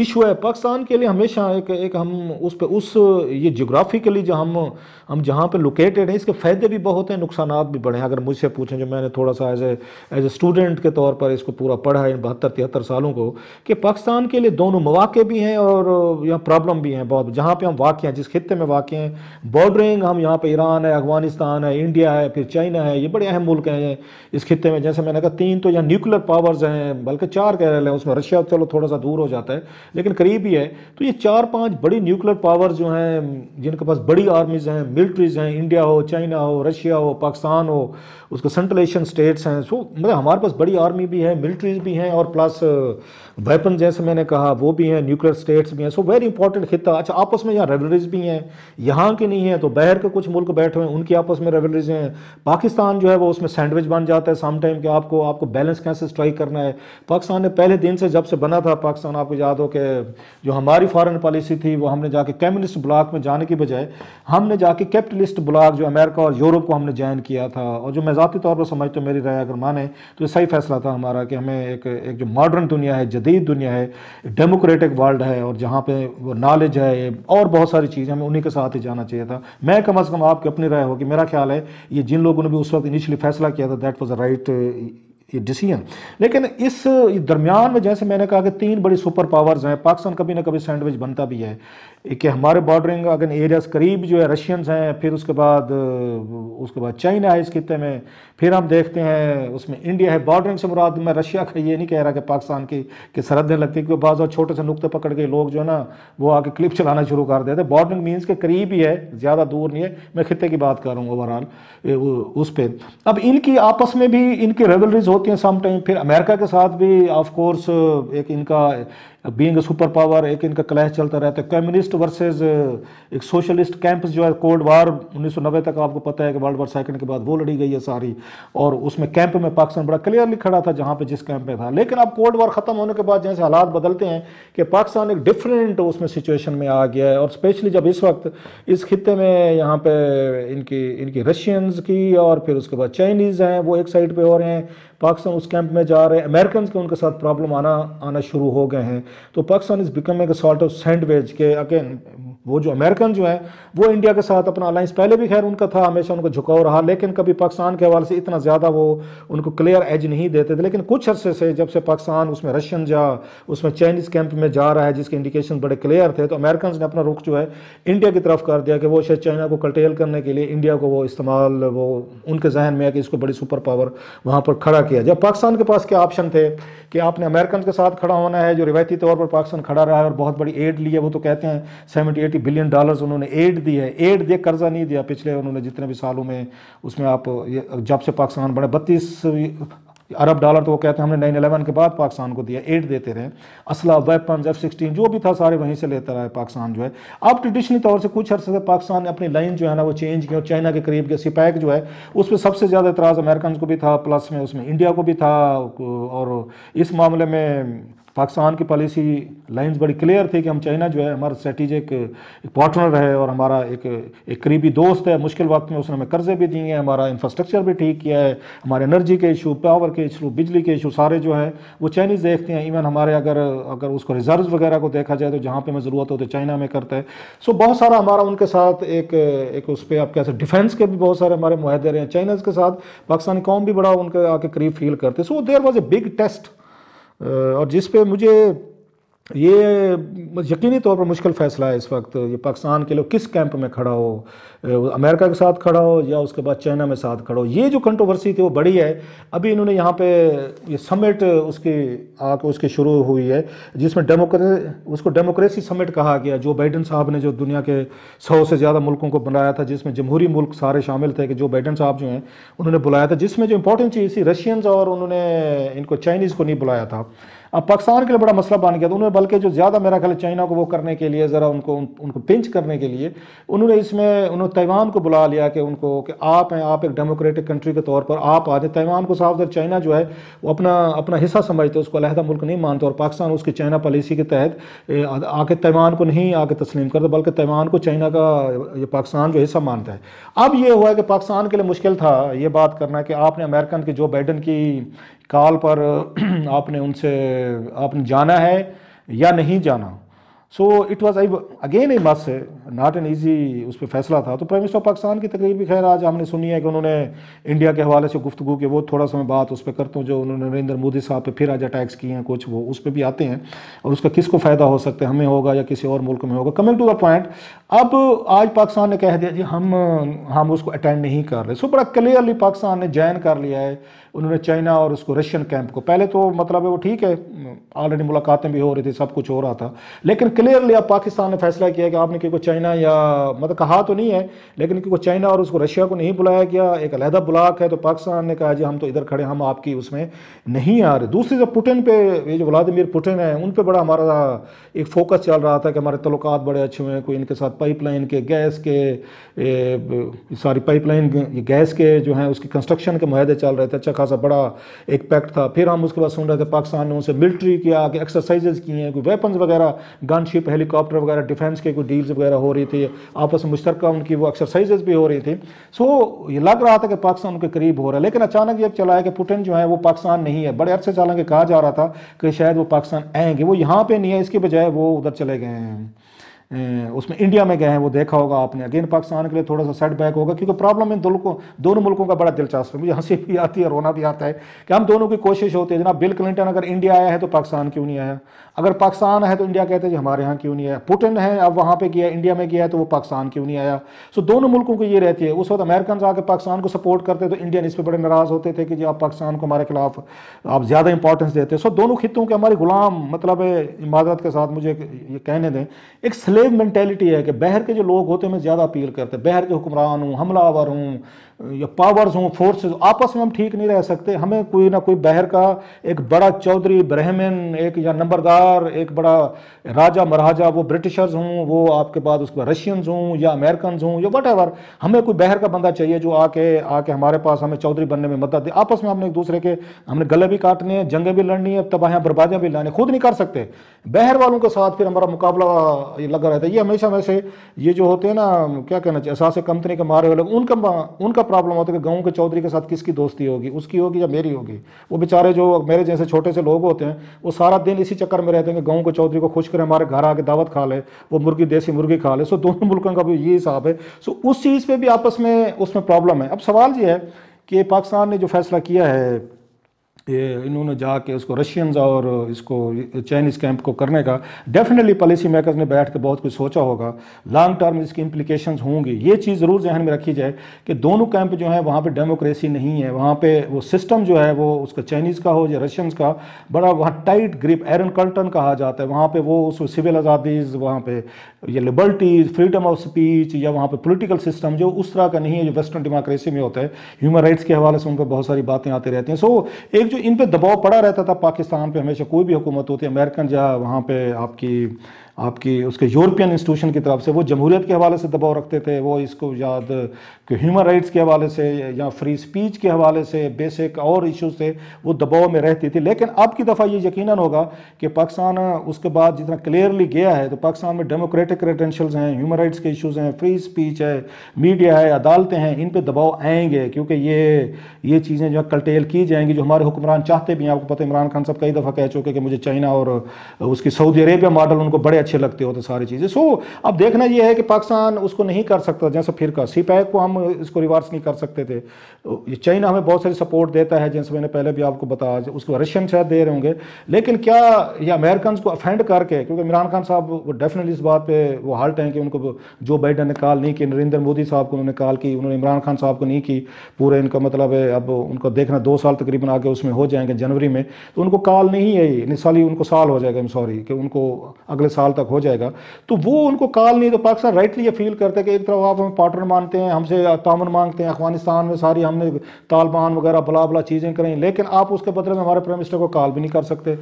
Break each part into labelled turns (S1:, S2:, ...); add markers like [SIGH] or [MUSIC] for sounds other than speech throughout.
S1: issue है पाकिस्तान के लिए हमेशा एक एक हम उस पर उस ये जोग्राफिकली जो हम हम जहाँ पे लोकेटेड हैं इसके फ़ायदे भी बहुत हैं नुकसान भी बढ़े हैं अगर मुझसे पूछें जो मैंने थोड़ा सा as a as a student के तौर पर इसको पूरा पढ़ा है इन बहत्तर तिहत्तर सालों को कि पाकिस्तान के लिए दोनों मौाक़े भी हैं और यहाँ प्रॉब्लम भी हैं बहुत जहाँ पर हम वाक़ हैं जिस खत्े में वाक़ हैं बॉर्डरिंग हम यहाँ पर ईरान है अफगानिस्तान है इंडिया है फिर चाइना है ये बड़े अहम मुल्क हैं इस खत्े में जैसे मैंने कहा तीन तो यहाँ न्यूक्लियर पावर्स हैं बल्कि चार कह रहे हैं उसमें रशिया चलो थोड़ा सा दूर हो जाता है लेकिन करीब ही है तो ये चार पांच बड़ी न्यूक्लियर पावर जो हैं जिनके पास बड़ी आर्मीज हैं मिलिट्रीज हैं इंडिया हो चाइना हो रशिया हो पाकिस्तान हो उसके सेंट्रल एशियन स्टेट्स हैं सो मतलब हमारे पास बड़ी आर्मी भी है मिलिट्रीज भी हैं और प्लस वेपन जैसे मैंने कहा वो भी हैं न्यूक्लियर स्टेट्स भी हैं सो वेरी इंपॉर्टेंट खिता अच्छा आपस में यहाँ रेवलरीज भी हैं यहाँ के नहीं है तो बाहर के कुछ मुल्क बैठे हुए हैं उनकी आपस में रेवलरीज हैं पाकिस्तान जो है वो उसमें सैंडविच बन जाता है टाइम कि आपको आपको बैलेंस कैसे स्ट्राइक करना है पाकिस्तान ने पहले दिन से जब से बना था पाकिस्तान आपको याद हो कि जो हमारी फॉरन पॉलिसी थी वो हमने जाके कम्युनिस्ट ब्लाक में जाने की बजाय हमने जाके कैपिटलिस्ट ब्लाक जो अमेरिका और यूरोप को हमने ज्वाइन किया था और जो मैं ज़ाती तौर पर समझता हूँ मेरी राय अगर माने तो सही फैसला था हमारा कि हमें एक एक जो मॉडर्न दुनिया है जदीद जदीद दुनिया है डेमोक्रेटिक वर्ल्ड है और जहाँ पे वो नॉलेज है और बहुत सारी चीज़ें हमें उन्हीं के साथ ही जाना चाहिए था मैं कम अज़ कम आपकी अपनी राय होगी मेरा ख्याल है ये जिन लोगों ने भी उस वक्त इनिशियली फैसला किया था that was a right decision लेकिन इस दरमियान में जैसे मैंने कहा कि तीन बड़ी सुपर पावर्स हैं पाकिस्तान कभी ना कभी सैंडविच बनता भी है कि हमारे बॉर्डरिंग अगर एरियाज करीब जो है रशियंस हैं फिर उसके बाद उसके बाद चाइना है इस खत्े में फिर हम देखते हैं उसमें इंडिया है बॉर्डरिंग से मुराद मैं रशिया का ये नहीं कह रहा कि पाकिस्तान की कि सरहदें लगती क्योंकि बाद छोटे से नुकते पकड़ के लोग जो है ना वो आके क्लिप चलाना शुरू कर देते बॉर्डरिंग मीन्स के करीब ही है ज़्यादा दूर नहीं है मैं खत्े की बात कर रहा हूँ ओवरऑल उस पर अब इनकी आपस में भी इनकी रेवलरीज यूरोपियन समटाइम फिर अमेरिका के साथ भी ऑफ कोर्स एक इनका बीइंग सुपर पावर एक इनका क्लैश चलता रहता है कम्युनिस्ट वर्सेस uh, एक सोशलिस्ट कैंप्स जो है कोल्ड वार 1990 तक आपको पता है कि वर्ल्ड वार सेकंड के बाद वो लड़ी गई है सारी और उसमें कैंप में पाकिस्तान बड़ा क्लियरली खड़ा था जहाँ पे जिस कैंप में था लेकिन अब कोल्ड वार ख़त्म होने के बाद जैसे हालात बदलते हैं कि पाकिस्तान एक डिफरेंट उसमें सिचुएशन में आ गया है और स्पेशली जब इस वक्त इस खत्े में यहाँ पर इनकी इनकी रशियंस की और फिर उसके बाद चाइनीज़ हैं वो एक साइड पर हो रहे हैं पाकिस्तान उस कैंप में जा रहे हैं अमेरिकन के उनके साथ प्रॉब्लम आना आना शुरू हो गए हैं तो Pakistan is becoming a sort of sandwich के अगेन वो जो अमेरिकन जो है वो इंडिया के साथ अपना अलाइंस पहले भी खैर उनका था हमेशा उनको झुकाव रहा लेकिन कभी पाकिस्तान के हवाले से इतना ज़्यादा वो उनको क्लियर एज नहीं देते थे लेकिन कुछ अरसे से जब से पाकिस्तान उसमें रशियन जा उसमें चाइनीज़ कैंप में जा रहा है जिसके इंडिकेशन बड़े क्लियर थे तो अमेरिकन ने अपना रुख जो है इंडिया की तरफ कर दिया कि वो शायद चाइना को कल्टेल करने के लिए इंडिया को वो इस्तेमाल वो उनके जहन में है कि इसको बड़ी सुपर पावर वहाँ पर खड़ा किया जब पाकिस्तान के पास क्या ऑप्शन थे कि आपने अमेरिकन के साथ खड़ा होना है जो रिवायती तौर पर पाकिस्तान खड़ा रहा है और बहुत बड़ी एड ली है वो तो कहते हैं सेवेंटी 180 बिलियन डॉलर्स उन्होंने एड दी है एड दिया कर्जा नहीं दिया पिछले उन्होंने जितने भी सालों में उसमें आप जब से पाकिस्तान बने बत्तीस अरब डॉलर तो वो कहते हैं हमने नाइन अलेवन के बाद पाकिस्तान को दिया एड देते रहे असला वेपन एफ सिक्सटीन जो भी था सारे वहीं से लेता रहा है पाकिस्तान जो है अब ट्रेडिशनल तौर से कुछ अर्से से पाकिस्तान ने अपनी लाइन जो है ना वो चेंज की और चाइना के करीब के सिपैक जो है उस पर सबसे ज़्यादा इतराज़ अमेरिकन को भी था प्लस में उसमें इंडिया को भी था और इस मामले में पाकिस्तान की पॉलिसी लाइंस बड़ी क्लियर थी कि हम चाइना जो है हमारा स्ट्रेटिजिक पार्टनर है और हमारा एक एक करीबी दोस्त है मुश्किल वक्त में उसने हमें कर्जे भी दिए हैं हमारा इंफ्रास्ट्रक्चर भी ठीक किया है हमारे एनर्जी के इशू पावर के इशू बिजली के इशू सारे जो है वो चाइनीज़ देखते हैं इवन हमारे अगर अगर उसको रिजर्व वगैरह को देखा जाए तो जहाँ पर हमें ज़रूरत हो तो चाइना में करता है सो बहुत सारा हमारा उनके साथ एक एक उस पर आप कैसे डिफेंस के भी बहुत सारे हमारे माहे हैं चाइनाज़ के साथ पाकिस्तानी कौम भी बड़ा उनके आके करीब फील करते so there was a big test और जिस पे मुझे ये यकीनी तौर पर मुश्किल फ़ैसला है इस वक्त ये पाकिस्तान के लोग किस कैंप में खड़ा हो अमेरिका के साथ खड़ा हो या उसके बाद चाइना में साथ खड़ा हो ये जो कंट्रोवर्सी थी वो बड़ी है अभी इन्होंने यहाँ पे ये समिट उसकी आके उसकी शुरू हुई है जिसमें डेमोक्रेसी उसको डेमोक्रेसी समिट कहा गया जो बाइडन साहब ने जो दुनिया के सौ से ज़्यादा मुल्कों को बुलाया था जिसमें जमहूरी मुल्क सारे शामिल थे कि जो बाइडन साहब जो हैं उन्होंने बुलाया था जिसमें जो इंपॉर्टेंट चीज़ थी रशियंस और उन्होंने इनको चाइनीज़ को नहीं बुलाया था अब पाकिस्तान के लिए बड़ा मसला बन गया तो उन्होंने बल्कि जो ज़्यादा मेरा ख्याल चाइना को वो करने के लिए ज़रा उनको उन, उनको पिंच करने के लिए उन्होंने इसमें उन्होंने ताइवान को बुला लिया कि उनको कि आप हैं आप एक डेमोक्रेटिक कंट्री के तौर पर आप आ जाए ताइवान को साफ तौर चाइना जो है वो अपना अपना हिस्सा समझते उसको अलहदा मुल्क नहीं मानते और पाकिस्तान उसकी चाइना पॉलिसी के तहत आके ताइवान को नहीं आके तस्लीम करता बल्कि ताइवान को चाइना का ये पाकिस्तान जो हिस्सा मानता है अब ये हुआ कि पाकिस्तान के लिए मुश्किल था ये बात करना कि आपने अमेरिकन के जो बाइडन की कॉल पर [CLEARS THROAT] आपने उनसे आपने जाना है या नहीं जाना so it was I again a must not an easy उस पर फैसला था तो प्राइम मिनिस्टर पाकिस्तान की तकरीर भी खैर आज हमने सुनी है कि उन्होंने इंडिया के हवाले से गुफ्तु की वो थोड़ा सा मैं बात उस पर करता हूँ जो उन्होंने नरेंद्र मोदी साहब पे फिर आज अटैक्स किए हैं कुछ वो उस पर भी आते हैं और उसका किसको फ़ायदा हो सकता है हमें होगा या किसी और मुल्क में होगा कमिंग टू द पॉइंट अब आज पाकिस्तान ने कह दिया जी हम हम उसको अटेंड नहीं कर रहे सो बड़ा क्लियरली पाकिस्तान ने जैन कर लिया है उन्होंने चाइना और उसको रशियन कैंप को पहले तो मतलब है वो ठीक है ऑलरेडी मुलाकातें भी हो रही थी सब कुछ हो रहा था लेकिन क्लियरली अब पाकिस्तान ने फैसला किया कि आपने क्योंकि चाइना या मतलब कहा तो नहीं है लेकिन क्योंकि चाइना और उसको रशिया को नहीं बुलाया गया एक अलहदा ब्लाक है तो पाकिस्तान ने कहा जी हम तो इधर खड़े हम आपकी उसमें नहीं आ रहे दूसरी जब पुटिन पे ये जो व्लादिमिर पुटिन है उन पर बड़ा हमारा एक फोकस चल रहा था कि हमारे तल्लक बड़े अच्छे हुए हैं कोई इनके साथ पाइपलाइन के गैस के सॉरी पाइपलाइन गैस के जो हैं उसकी कंस्ट्रक्शन के माहदे चल रहे थे अच्छा खासा बड़ा एक पैक्ट था फिर हम उसके बाद सुन रहे थे पाकिस्तान ने उनसे मिलिट्री किया कि एक्सरसाइजेज की हैं कोई वेपन्स वगैरह गनशिप हेलीकॉप्टर वगैरह डिफेंस के कोई डील्स वगैरह हो रही थी आपस में मुश्तर उनकी वो एक्सरसाइजेज भी हो रही थी सो ये लग रहा था कि पाकिस्तान उनके करीब हो रहा है लेकिन अचानक ये चला है कि पुटिन जो है वो पाकिस्तान नहीं है बड़े अरसे चालान के कहा जा रहा था कि शायद वो पाकिस्तान आएंगे वो यहाँ पर नहीं है इसके बजाय वो उधर चले गए हैं उसमें इंडिया में गए हैं वो देखा होगा आपने अगेन पाकिस्तान के लिए थोड़ा सा सेटबैक होगा क्योंकि प्रॉब्लम इन दोनों दोनों मुल्कों का बड़ा दिलचस्प है मुझे हंसी भी आती है रोना भी आता है कि हम दोनों की कोशिश होती है जनाब बिल क्लिंटन अगर इंडिया आया है तो पाकिस्तान क्यों नहीं आया अगर पाकिस्तान है तो इंडिया कहते हैं जी हमारे यहाँ क्यों नहीं आया पुटिन है अब वहाँ पर गया इंडिया में गया तो वो पाकिस्तान क्यों नहीं आया सो दोनों मुल्कों की ये रहती है उस वक्त अमेरिकन आकर पाकिस्तान को सपोर्ट करते तो इंडियन इस पर बड़े नाराज़ होते थे कि जी आप पाकिस्तान को हमारे खिलाफ आप ज़्यादा इंपॉर्टेंस देते सो दोनों खितों के हमारे गुलाम मतलब इमादत के साथ मुझे ये कहने दें एक स्लेव मैंटेलिटी है कि बहर के जो लोग होते हैं मैं ज़्यादा अपील करते हैं बहर के हुक्मरान हूँ हमलावर हूँ या पावर्स हों फोर्सेस आपस में हम ठीक नहीं रह सकते हमें कोई ना कोई बहर का एक बड़ा चौधरी ब्रह्मन एक या नंबरदार एक बड़ा राजा महाराजा वो ब्रिटिशर्स हों वो आपके बाद उसके बाद रशियंस हों या अमेरिकन हों या वट हमें कोई बहर का बंदा चाहिए जो आके आके हमारे पास हमें चौधरी बनने में मदद दे आपस में हमने एक दूसरे के हमने गले भी काटने हैं जंगें भी लड़नी है तबाहियाँ बर्बादियाँ भी लानी खुद नहीं कर सकते बहर वालों के साथ फिर हमारा मुकाबला लगा रहता है ये हमेशा वैसे ये जो होते हैं ना क्या कहना चाहिए एहसास कंपनी के मारे हुए लोग उनका उनका प्रॉब्लम होता है कि गाँव के चौधरी के साथ किसकी दोस्ती होगी उसकी होगी या मेरी होगी वो बेचारे जो मेरे जैसे छोटे से लोग होते हैं वो सारा दिन इसी चक्कर में रहते हैं कि गाँव के चौधरी को खुश करें हमारे घर आके दावत खा ले वो मुर्गी देसी मुर्गी खा ले सो दोनों मुल्कों का भी ये हिसाब है सो उस चीज़ पर भी आपस में उसमें प्रॉब्लम है अब सवाल ये है कि पाकिस्तान ने जो फैसला किया है ये इन्होंने जाके उसको रशियंस और इसको चाइनीज़ कैंप को करने का डेफिनेटली पॉलिसी मेकर्स ने बैठ के बहुत कुछ सोचा होगा लॉन्ग टर्म इसकी इम्प्लीकेशन होंगी ये चीज़ ज़रूर जहन में रखी जाए कि दोनों कैंप जो है वहाँ पर डेमोक्रेसी नहीं है वहाँ पर वो सिस्टम जो है वो उसका चाइनीज़ का हो या रशियंस का बड़ा वहाँ टाइट ग्रिप एरन कल्टन कहा जाता है वहाँ पर वो उस सिविल आज़ादीज़ वहाँ पर या लिबर्टीज़ फ्रीडम ऑफ स्पीच या वहाँ पर पोलिटिकल सिस्टम जो उस तरह का नहीं है जो वेस्टर्न डेमोक्रेसी में होता है ह्यूमन राइट्स के हवाले से उन पर बहुत सारी बातें आती रहती हैं सो एक जो इन पर दबाव पड़ा रहता था पाकिस्तान पर हमेशा कोई भी हुकूमत होती है अमेरिकन जहाँ वहाँ पर आपकी आपकी उसके यूरोपियन इंस्टीट्यूशन की तरफ से वो जमहूरियत के हवाले से दबाव रखते थे वो इसको याद कि ह्यूमन राइट्स के हवाले से या फ्री स्पीच के हवाले से बेसिक और इशूज़ से वो दबाव में रहती थी लेकिन अब की दफ़ा ये यकीन होगा कि पाकिस्तान उसके बाद जितना क्लियरली गया है तो पाकिस्तान में डेमोक्रेटिक क्रेडेंशल्स हैं ह्यूमन राइट्स के इशूज़ हैं फ्री स्पीच है मीडिया है अदालतें हैं इन पर दबाव आएंगे क्योंकि ये ये चीज़ें जो है कल्टेल की जाएंगी जो हमारे हुक्मरान चाहते भी हैं आपको पता इमरान खान साहब कई दफ़ा कह चुके कि मुझे चाइना और उसकी सऊदी अरेबिया मॉडल उनको बड़े अच्छे लगते हो तो सारी चीज़ें सो अब देखना यह है कि पाकिस्तान उसको नहीं कर सकता जैसे फिर का सी पैक को हम इसको रिवर्स नहीं कर सकते थे चाइना तो हमें बहुत सारी सपोर्ट देता है जैसे मैंने पहले भी आपको बताया उसको रशियन शायद दे रहे होंगे लेकिन क्या ये अमेरिकन को अफेंड करके क्योंकि इमरान खान साहब वो डेफिनेटली इस बात पर वो हाल्ट हैं कि उनको जो बाइडन ने कॉल नहीं की नरेंद्र मोदी साहब को उन्होंने कॉल की उन्होंने इमरान खान साहब को नहीं की पूरे इनका मतलब है अब उनको देखना दो साल तकरीबन आगे उसमें हो जाएंगे जनवरी में तो उनको कॉल नहीं है साली उनको साल हो जाएगा सॉरी कि उनको अगले साल तक हो जाएगा तो वो उनको काल नहीं तो पाकिस्तान राइटली ये फील करता है कि एक तरफ आप हमें पार्टनर मानते हैं हमसे तामन मांगते हैं अफगानिस्तान में सारी हमने तालिबान वगैरह बला बला चीज़ें करें लेकिन आप उसके बदले में हमारे प्राइम मिनिस्टर को काल भी नहीं कर सकते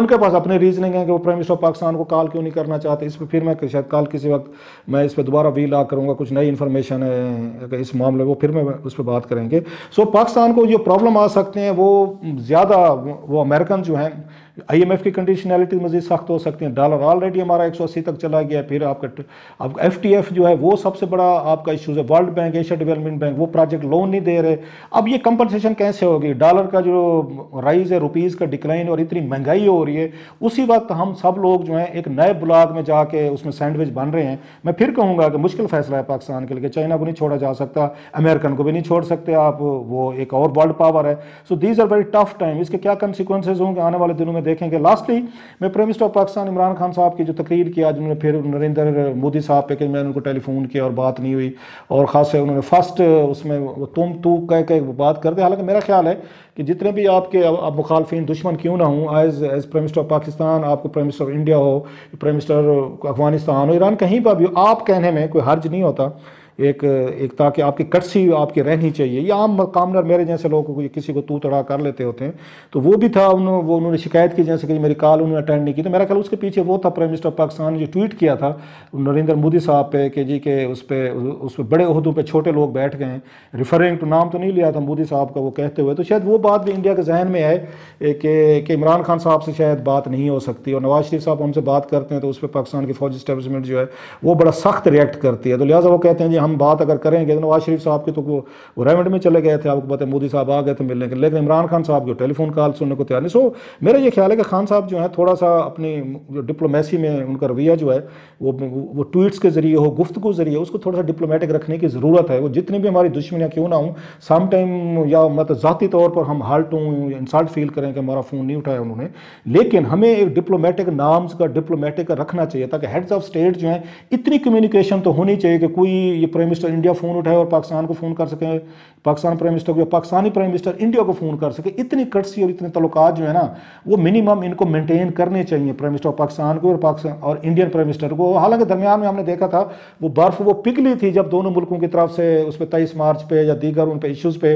S1: उनके पास अपने रीजनिंग है कि वो प्राइम मिनिस्टर पाकिस्तान को काल क्यों नहीं करना चाहते इस पर फिर मैं शायद कल किसी वक्त मैं इस पर दोबारा वी ला करूँगा कुछ नई इन्फॉर्मेशन है इस मामले वो फिर मैं उस पर बात करेंगे सो पाकिस्तान को जो प्रॉब्लम आ सकते हैं वो ज़्यादा वो अमेरिकन जो हैं आई एम एफ की कंडीशनैलिटी तो मजीद सख्त हो सकती हैं डॉलर ऑलरेडी हमारा एक सौ अस्सी तक चला गया फिर आपका अब एफ टी एफ जो है वो सबसे बड़ा आपका इशूज़ है World Bank Asia development bank वो प्रोजेक्ट लोन नहीं दे रहे अब ये कंपनसेशन कैसे होगी डॉलर का जो राइज़ है रुपीज़ का डिक्लाइन और इतनी महंगाई हो रही है उसी वक्त हम सब लोग जो है एक नए ब्लाक में जाके उसमें सैंडविच बन रहे हैं मैं फिर कहूँगा कि मुश्किल फैसला है पाकिस्तान के लिए चाइना को नहीं छोड़ा जा सकता अमेरिकन को भी नहीं छोड़ सकते आप वो एक और वर्ल्ड पावर है so these are very tough time इसके क्या कंसिक्वेंसेज होंगे आने वाले दिनों में देखेंगे लास्टली मैं prime minister of Pakistan Imran Khan sahab की जो तकरीर की आज उन्होंने फिर नरेंद्र मोदी साहब पे कि मैंने उनको टेलीफोन किया और बात नहीं हुई और ख़ास उन्होंने फर्स्ट उसमें तुम तू कह के बात दे हालांकि मेरा ख्याल है कि जितने भी आपके अब मुखालफी दुश्मन क्यों ना हूँ as as prime minister of Pakistan आपको प्राइम मिनिस्टर ऑफ इंडिया हो प्राइम मिनिस्टर अफगानिस्तान हो ईरान कहीं पर भी आप कहने में कोई हर्ज नहीं होता एक एक ताकि आपकी कटसी आपकी रहनी चाहिए या आम कामनर मेरे जैसे लोग को किसी को तू तड़ा कर लेते होते हैं तो वो भी था उन्हों, वो उन्होंने शिकायत की जैसे कि मेरी कॉल उन्होंने अटेंड नहीं की तो मेरा ख्याल उसके पीछे वो था प्राइम मिनिस्टर पाकिस्तान ने जो ट्वीट किया था नरेंद्र मोदी साहब पे कि जी के उस पर उस पर बड़े अहदों पर छोटे लोग बैठ गए हैं रिफरिंग टू तो नाम तो नहीं लिया था मोदी साहब का वो कहते हुए तो शायद वो बात भी इंडिया के जहन में आए कि इमरान खान साहब से शायद बात नहीं हो सकती और नवाज शरीफ साहब हमसे बात करते हैं तो उस पर पाकिस्तान की फौजी स्टेबलिशमेंट जो है वो बड़ा सख्त रिएक्ट करती है तो लिहाजा वो कहते हैं जी हम हम बात अगर करेंगे तो नवाज शरीफ साहब के तो वो रेमेड में चले गए थे आपको पता है मोदी साहब आ गए थे मिलने के लेकिन इमरान खान साहब के टेलीफोन कॉल सुनने को तैयार नहीं सो मेरा ये ख्याल है कि खान साहब जो है थोड़ा सा अपनी जो डिप्लोमेसी में उनका रवैया जो है वो वो ट्वीट्स के ज़रिए हो गुफ्त के ज़रिए उसको थोड़ा सा डिप्लोमेटिक रखने की ज़रूरत है वो जितनी भी हमारी दुश्मनियाँ क्यों ना हूँ सम टाइम या मतलब ज़ाती तौर पर हम हार्ट हों इंसल्ट फील करें कि हमारा फ़ोन नहीं उठाया उन्होंने लेकिन हमें एक डिप्लोमेटिक नाम्स का डिप्लोमेटिक रखना चाहिए ताकि हेड्स ऑफ स्टेट जो हैं इतनी कम्युनिकेशन तो होनी चाहिए कि कोई ये प्राइम मिनिस्टर इंडिया फ़ोन उठाए और पाकिस्तान को फ़ोन कर सके पाकिस्तान प्राइम मिनिस्टर को पाकिस्तानी प्राइम मिनिस्टर इंडिया को फ़ोन कर सके इतनी कटसी और इतने तल्लुकात जो है ना वो मिनिमम इनको मेंटेन करने चाहिए प्राइम मिनिस्टर पाकिस्तान को और पाकिस्तान और इंडियन प्राइम मिनिस्टर को हालांकि दरमियान में हमने देखा था वो बर्फ़ वो पिघली थी जब दोनों मुल्कों की तरफ से उस पर तेईस मार्च पे या दीगर उन पर इशूज़ पे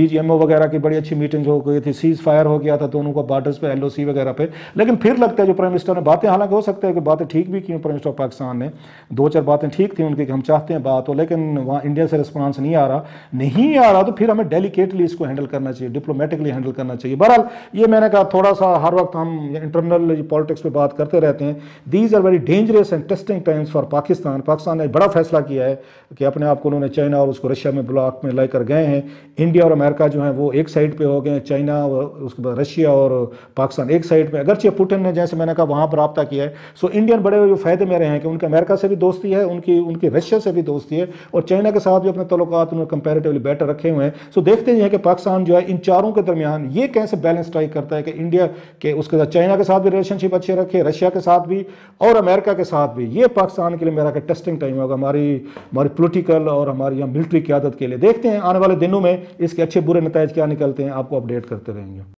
S1: डी जी वगैरह की बड़ी अच्छी मीटिंग हो गई थी सीज़ फायर हो गया था दोनों को बार्डर्स पर एल वगैरह पे लेकिन फिर लगता है जो प्राइम मिनिस्टर ने बातें हालांकि हो सकता है कि बातें ठीक भी की प्राइम मिनिस्टर पाकिस्तान ने दो चार बातें ठीक थी उनकी हम चाहते हैं बात हो लेकिन वहाँ इंडिया से रिस्पॉन्स नहीं आ रहा नहीं आ रहा तो फिर हमें डेलीकेटली इसको हैंडल करना चाहिए डिप्लोमेटिकली हैंडल करना चाहिए बहरहाल ये मैंने कहा थोड़ा सा हर वक्त हम इंटरनल पॉलिटिक्स पर बात करते रहते हैं these are very dangerous and testing times for Pakistan Pakistan ने बड़ा फैसला किया है कि अपने आप को उन्होंने चाइना और उसको रशिया में ब्लॉक में लेकर गए हैं इंडिया और अमेरिका जो है वो एक साइड पर हो गए हैं चाइना और उसके बाद रशिया और पाकिस्तान एक साइड पर अगरचे पुटिन ने जैसे मैंने कहा वहाँ पर रबता किया है सो इंडियन बड़े जो फायदे में रहे हैं कि उनके अमेरिका से भी दोस्ती है उनकी उनकी रशिया से भी दोस्ती है है और चाइना के साथ भी अपने तल्लक उन्होंने कंपेरेटिवली बेटर रखे हुए हैं सो देखते हैं कि पाकिस्तान जो है इन चारों के दरमियान ये कैसे बैलेंस ट्राई करता है कि इंडिया के उसके साथ चाइना के साथ भी रिलेशनशिप अच्छे रखे रशिया के साथ भी और अमेरिका के साथ भी ये पाकिस्तान के लिए मेरा क्या टेस्टिंग टाइम होगा हमारी हमारी पोलिटिकल और हमारी यहाँ मिलिट्री क्यादत के लिए देखते हैं आने वाले दिनों में इसके अच्छे बुरे नतज क्या निकलते हैं आपको अपडेट करते रहेंगे